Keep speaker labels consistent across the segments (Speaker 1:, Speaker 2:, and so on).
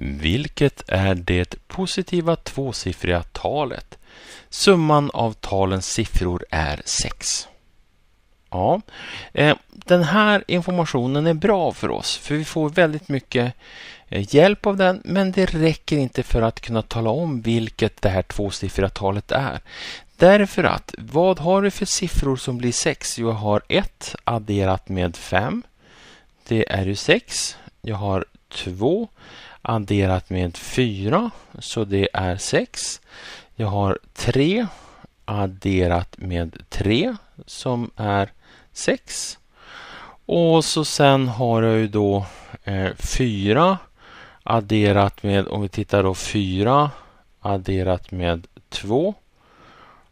Speaker 1: vilket är det positiva tvåsiffriga talet. Summan av talens siffror är 6. Ja, eh, den här informationen är bra för oss för vi får väldigt mycket eh, hjälp av den men det räcker inte för att kunna tala om vilket det här tvåsiffriga talet är. Därför att vad har du för siffror som blir 6? Jag har 1 adderat med 5. Det är ju 6. Jag har 2 adderat med 4, så det är 6. Jag har 3 adderat med 3 som är 6. Och så sen har jag ju då eh, adderat med, om vi tittar då 4 adderat med 2.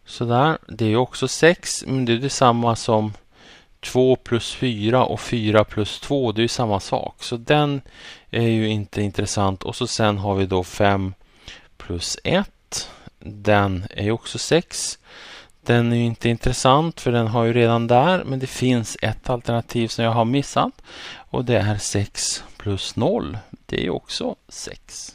Speaker 1: Sådär, det är ju också 6, men det är detsamma som 2 plus 4 och 4 plus 2, det är ju samma sak. Så den är ju inte intressant. Och så sen har vi då 5 plus 1. Den är ju också 6. Den är ju inte intressant för den har ju redan där. Men det finns ett alternativ som jag har missat. Och det är 6 plus 0. Det är ju också 6.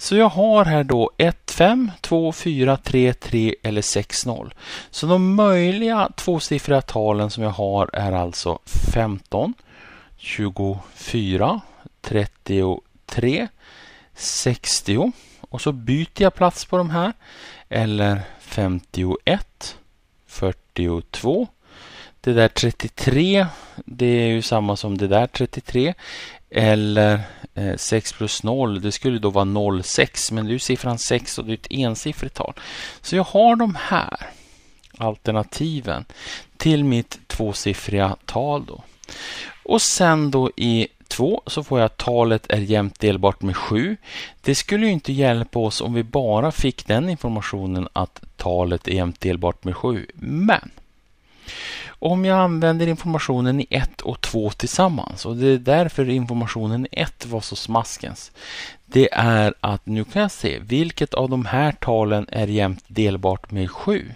Speaker 1: Så jag har här då 1, 5, 2, 4, 3, 3 eller 6, 0. Så de möjliga tvåsiffriga talen som jag har är alltså 15, 24, 33, 60 och så byter jag plats på de här eller 51, 42. Det där 33, det är ju samma som det där 33 eller 6 eh, plus 0, det skulle då vara 0,6 men det är siffran 6 och det är ett ensiffrigt tal. Så jag har de här alternativen till mitt tvåsiffriga tal då. Och sen då i 2 så får jag att talet är jämnt delbart med 7. Det skulle ju inte hjälpa oss om vi bara fick den informationen att talet är jämnt delbart med 7. Men om jag använder informationen i 1 och 2 tillsammans och det är därför informationen i 1 var så smaskens. Det är att nu kan jag se vilket av de här talen är jämnt delbart med 7.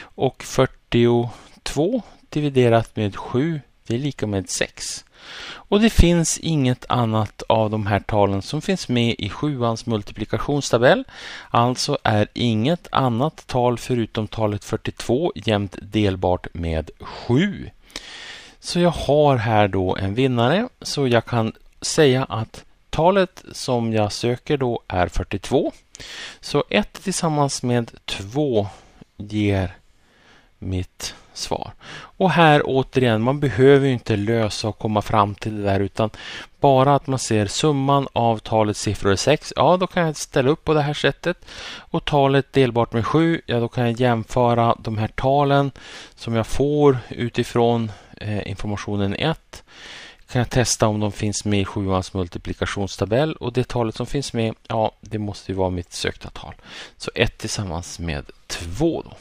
Speaker 1: Och 42 dividerat med 7 det är lika med 6. Och det finns inget annat av de här talen som finns med i sjuans multiplikationstabell. Alltså är inget annat tal förutom talet 42 jämnt delbart med 7. Så jag har här då en vinnare så jag kan säga att talet som jag söker då är 42. Så 1 tillsammans med 2 ger mitt svar. Och här återigen, man behöver inte lösa och komma fram till det där utan bara att man ser summan av talets siffror är 6, ja då kan jag ställa upp på det här sättet. Och talet delbart med 7, ja då kan jag jämföra de här talen som jag får utifrån eh, informationen 1 kan jag testa om de finns med i sjuans multiplikationstabell och det talet som finns med, ja det måste ju vara mitt sökta tal. Så 1 tillsammans med 2 då.